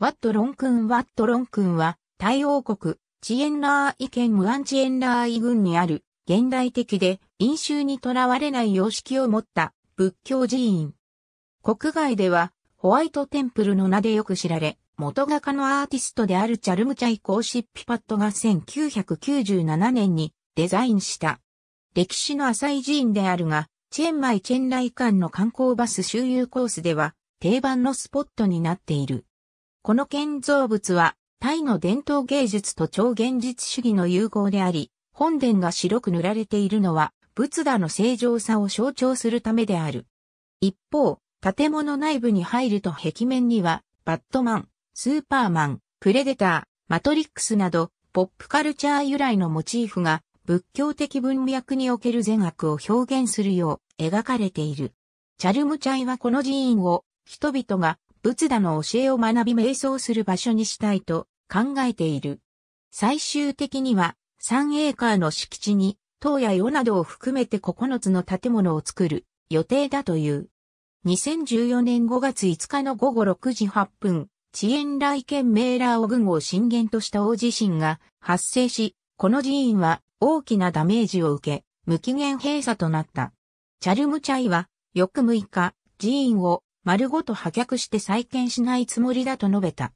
ワットロン君ワットロン君は、タイ王国、チエンラーイ県ムアンチエンラーイ郡にある、現代的で、飲酒にとらわれない様式を持った、仏教寺院。国外では、ホワイトテンプルの名でよく知られ、元画家のアーティストであるチャルムチャイ・コーシッピパットが1997年にデザインした。歴史の浅い寺院であるが、チェンマイ・チェンライ間の観光バス周遊コースでは定番のスポットになっている。この建造物は、タイの伝統芸術と超現実主義の融合であり、本殿が白く塗られているのは、仏陀の正常さを象徴するためである。一方、建物内部に入ると壁面には、バットマン、スーパーマン、プレデター、マトリックスなど、ポップカルチャー由来のモチーフが、仏教的文脈における善悪を表現するよう描かれている。チャルムチャイはこの寺院を人々が仏陀の教えを学び瞑想する場所にしたいと考えている。最終的には3エーカーの敷地に塔や世などを含めて9つの建物を作る予定だという。2014年5月5日の午後6時8分、遅延来県メーラーを軍を震源とした大地震が発生し、この寺院は大きなダメージを受け、無期限閉鎖となった。チャルムチャイは、翌6日、寺院を丸ごと破却して再建しないつもりだと述べた。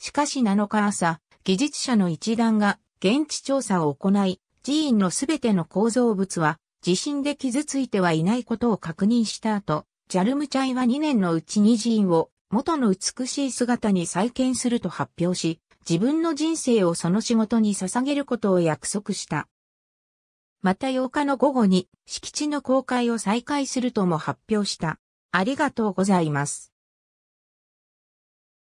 しかし7日朝、技術者の一団が現地調査を行い、寺院のすべての構造物は地震で傷ついてはいないことを確認した後、ジャルムチャイは2年のうちに寺院を元の美しい姿に再建すると発表し、自分の人生をその仕事に捧げることを約束した。また8日の午後に敷地の公開を再開するとも発表した。ありがとうございます。